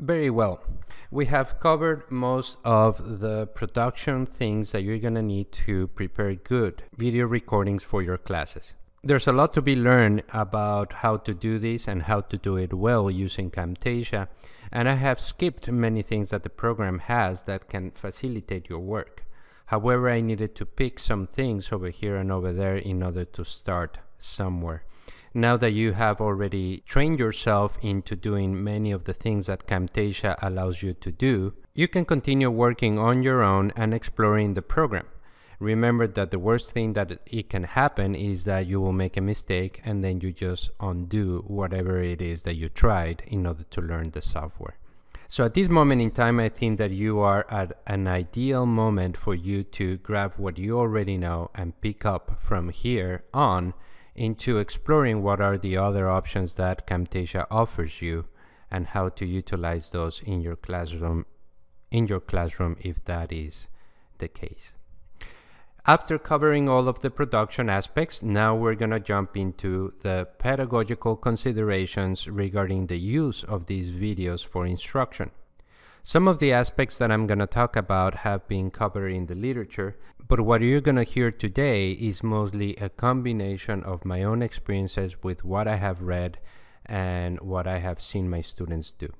Very well. We have covered most of the production things that you're going to need to prepare good video recordings for your classes. There's a lot to be learned about how to do this and how to do it well using Camtasia, and I have skipped many things that the program has that can facilitate your work. However, I needed to pick some things over here and over there in order to start somewhere now that you have already trained yourself into doing many of the things that Camtasia allows you to do, you can continue working on your own and exploring the program. Remember that the worst thing that it can happen is that you will make a mistake and then you just undo whatever it is that you tried in order to learn the software. So at this moment in time, I think that you are at an ideal moment for you to grab what you already know and pick up from here on into exploring what are the other options that Camtasia offers you and how to utilize those in your classroom in your classroom if that is the case. After covering all of the production aspects, now we're going to jump into the pedagogical considerations regarding the use of these videos for instruction. Some of the aspects that I'm going to talk about have been covered in the literature, but what you're going to hear today is mostly a combination of my own experiences with what I have read and what I have seen my students do.